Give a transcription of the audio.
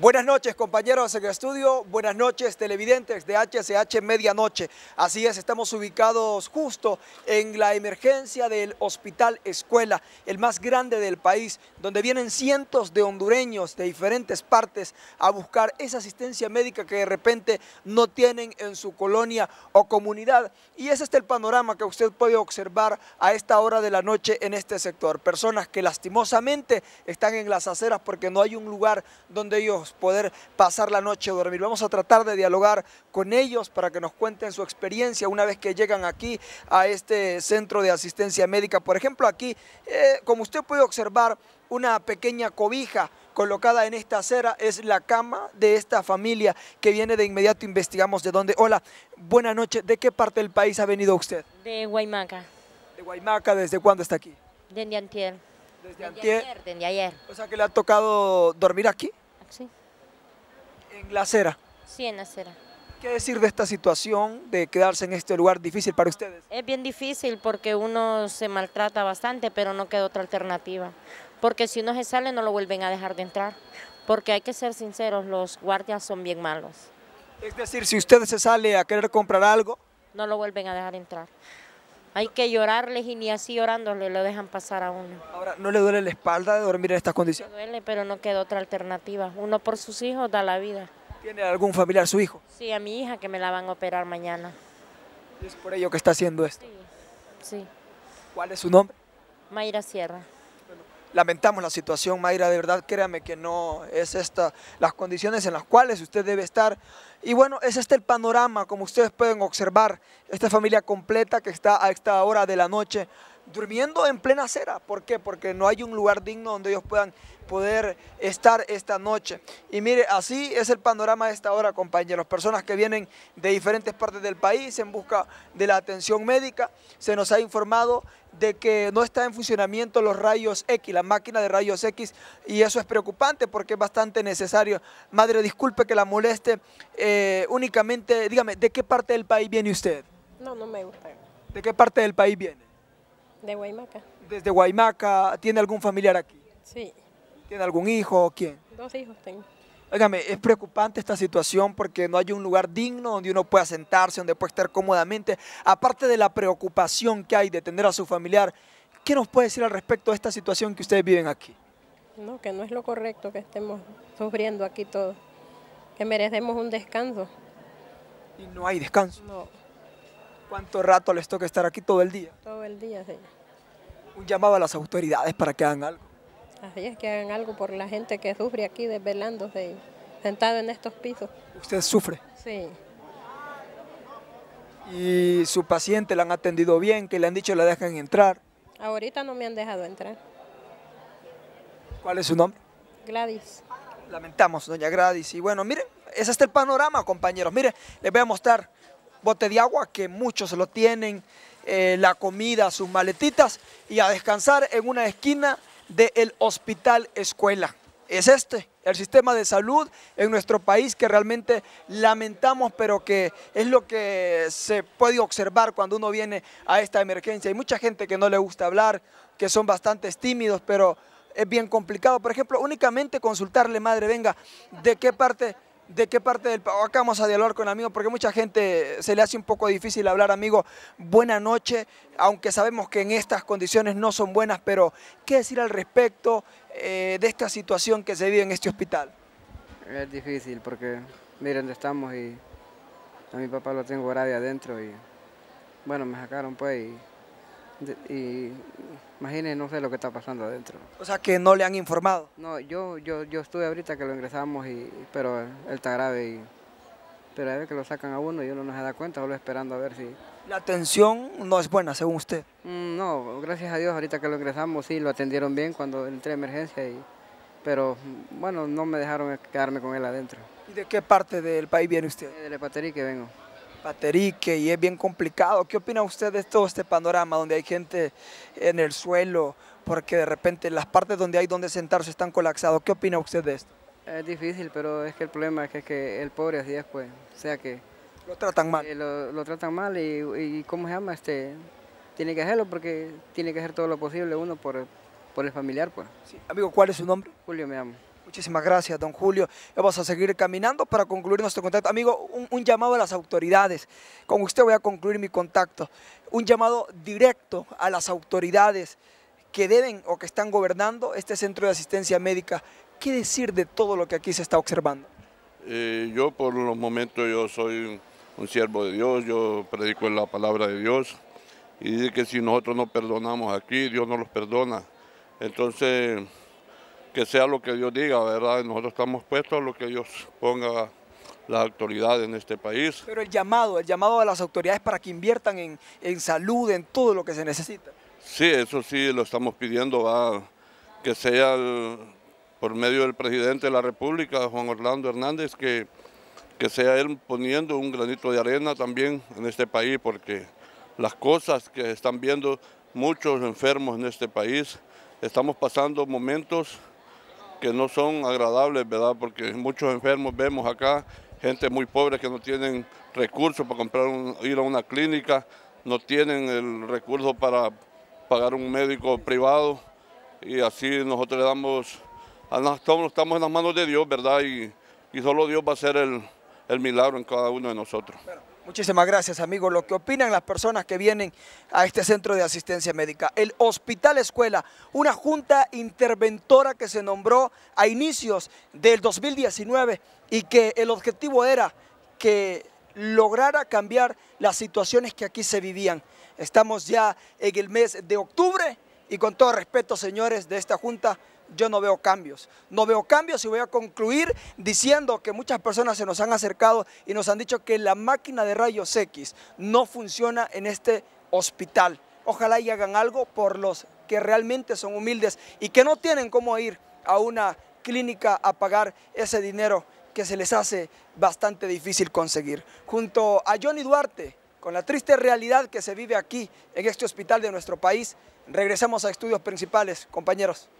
Buenas noches compañeros en estudio, buenas noches televidentes de HCH Medianoche. Así es, estamos ubicados justo en la emergencia del Hospital Escuela, el más grande del país, donde vienen cientos de hondureños de diferentes partes a buscar esa asistencia médica que de repente no tienen en su colonia o comunidad. Y ese es este el panorama que usted puede observar a esta hora de la noche en este sector. Personas que lastimosamente están en las aceras porque no hay un lugar donde ellos poder pasar la noche dormir. Vamos a tratar de dialogar con ellos para que nos cuenten su experiencia una vez que llegan aquí a este centro de asistencia médica. Por ejemplo, aquí, eh, como usted puede observar, una pequeña cobija colocada en esta acera es la cama de esta familia que viene de inmediato, investigamos de dónde. Hola, buena noche, ¿de qué parte del país ha venido usted? De Guaymaca. ¿De Guaymaca desde cuándo está aquí? Desde ayer Desde, Desde ayer. O sea que le ha tocado dormir aquí. Sí. ¿En la acera? Sí, en la acera. ¿Qué decir de esta situación de quedarse en este lugar difícil para ustedes? Es bien difícil porque uno se maltrata bastante, pero no queda otra alternativa. Porque si uno se sale no lo vuelven a dejar de entrar. Porque hay que ser sinceros, los guardias son bien malos. Es decir, si ustedes se sale a querer comprar algo... No lo vuelven a dejar entrar. Hay que llorarles y ni así llorándole lo dejan pasar a uno. Ahora, ¿no le duele la espalda de dormir en estas condiciones? duele, pero no queda otra alternativa. Uno por sus hijos da la vida. ¿Tiene algún familiar su hijo? Sí, a mi hija que me la van a operar mañana. es por ello que está haciendo esto? sí. ¿Cuál es su nombre? Mayra Sierra lamentamos la situación, Mayra, de verdad créame que no es esta las condiciones en las cuales usted debe estar. Y bueno, es este el panorama, como ustedes pueden observar, esta familia completa que está a esta hora de la noche durmiendo en plena acera. ¿Por qué? Porque no hay un lugar digno donde ellos puedan poder estar esta noche. Y mire, así es el panorama de esta hora, compañeros. Personas que vienen de diferentes partes del país en busca de la atención médica. Se nos ha informado de que no está en funcionamiento los rayos X, la máquina de rayos X, y eso es preocupante porque es bastante necesario. Madre, disculpe que la moleste, eh, únicamente, dígame, ¿de qué parte del país viene usted? No, no me gusta. ¿De qué parte del país viene? De Guaymaca. Desde Guaymaca, ¿tiene algún familiar aquí? Sí. ¿Tiene algún hijo o quién? Dos hijos tengo. Óigame, es preocupante esta situación porque no hay un lugar digno donde uno pueda sentarse, donde pueda estar cómodamente. Aparte de la preocupación que hay de tener a su familiar, ¿qué nos puede decir al respecto de esta situación que ustedes viven aquí? No, que no es lo correcto que estemos sufriendo aquí todos, que merecemos un descanso. Y no hay descanso. No. ¿Cuánto rato les toca estar aquí? ¿Todo el día? Todo el día, sí. Un llamado a las autoridades para que hagan algo. Así es, que hagan algo por la gente que sufre aquí desvelándose, sentado en estos pisos. ¿Usted sufre? Sí. ¿Y su paciente la han atendido bien, que le han dicho la dejan entrar? Ahorita no me han dejado entrar. ¿Cuál es su nombre? Gladys. Lamentamos, doña Gladys. Y bueno, miren, ese es este el panorama, compañeros. Miren, les voy a mostrar bote de agua, que muchos lo tienen, eh, la comida, sus maletitas, y a descansar en una esquina del hospital escuela. Es este, el sistema de salud en nuestro país que realmente lamentamos, pero que es lo que se puede observar cuando uno viene a esta emergencia. Hay mucha gente que no le gusta hablar, que son bastante tímidos, pero es bien complicado. Por ejemplo, únicamente consultarle, madre, venga, ¿de qué parte ¿De qué parte del país? Acá vamos a dialogar con amigos porque mucha gente se le hace un poco difícil hablar, amigo. Buena noche, aunque sabemos que en estas condiciones no son buenas, pero ¿qué decir al respecto eh, de esta situación que se vive en este hospital? Es difícil porque miren dónde estamos y a mi papá lo tengo grave adentro y bueno, me sacaron pues y y imagínense, no sé lo que está pasando adentro. O sea, que no le han informado. No, yo, yo, estuve ahorita que lo ingresamos, y, pero él está grave. Y, pero a ver que lo sacan a uno y uno no se da cuenta, solo esperando a ver si... ¿La atención no es buena, según usted? Mm, no, gracias a Dios, ahorita que lo ingresamos, sí, lo atendieron bien cuando entré a emergencia, y, pero mm, bueno, no me dejaron quedarme con él adentro. ¿Y de qué parte del país viene usted? De Lepaterí que vengo. Paterique y es bien complicado. ¿Qué opina usted de todo este panorama donde hay gente en el suelo, porque de repente las partes donde hay donde sentarse están colapsados? ¿Qué opina usted de esto? Es difícil, pero es que el problema es que, el pobre así es, pues, o sea que... Lo tratan mal. Eh, lo, tratan mal y, ¿cómo se llama? Este, tiene que hacerlo porque tiene que hacer todo lo posible uno por, el familiar, pues. Amigo, ¿cuál es su nombre? Julio, me llamo. Muchísimas gracias, don Julio. Vamos a seguir caminando para concluir nuestro contacto. Amigo, un, llamado a las autoridades. Con usted voy a concluir mi contacto. Un llamado directo a las autoridades que deben o que están gobernando este centro de asistencia médica. ¿Qué decir de todo lo que aquí se está observando? Eh, yo por los momentos yo soy un, siervo de Dios, yo predico la palabra de Dios y dice que si nosotros no perdonamos aquí, Dios no los perdona. Entonces que sea lo que Dios diga, ¿verdad? Nosotros estamos puestos a lo que Dios ponga la actualidad en este país. Pero el llamado, el llamado a las autoridades para que inviertan en, salud, en todo lo que se necesita. Sí, eso sí lo estamos pidiendo, que sea por medio del presidente de la República, Juan Orlando Hernández, que, que sea él poniendo un granito de arena también en este país, porque las cosas que están viendo muchos enfermos en este país, estamos pasando momentos que no son agradables, ¿verdad? Porque muchos enfermos vemos acá, gente muy pobre que no tienen recursos para comprar ir a una clínica, no tienen el recurso para pagar un médico privado y así nosotros damos, estamos, en las manos de Dios, ¿verdad? Y, solo Dios va a hacer el, el milagro en cada uno de nosotros. Muchísimas gracias, amigos. Lo que opinan las personas que vienen a este centro de asistencia médica. El Hospital Escuela, una junta interventora que se nombró a inicios del 2019 y que el objetivo era que lograra cambiar las situaciones que aquí se vivían. Estamos ya en el mes de octubre y con todo respeto, señores de esta junta, yo no veo cambios. No veo cambios y voy a concluir diciendo que muchas personas se nos han acercado y nos han dicho que la máquina de rayos X no funciona en este hospital. Ojalá y hagan algo por los que realmente son humildes y que no tienen cómo ir a una clínica a pagar ese dinero que se les hace bastante difícil conseguir. Junto a Johnny Duarte, con la triste realidad que se vive aquí, en este hospital de nuestro país, regresamos a estudios principales, compañeros.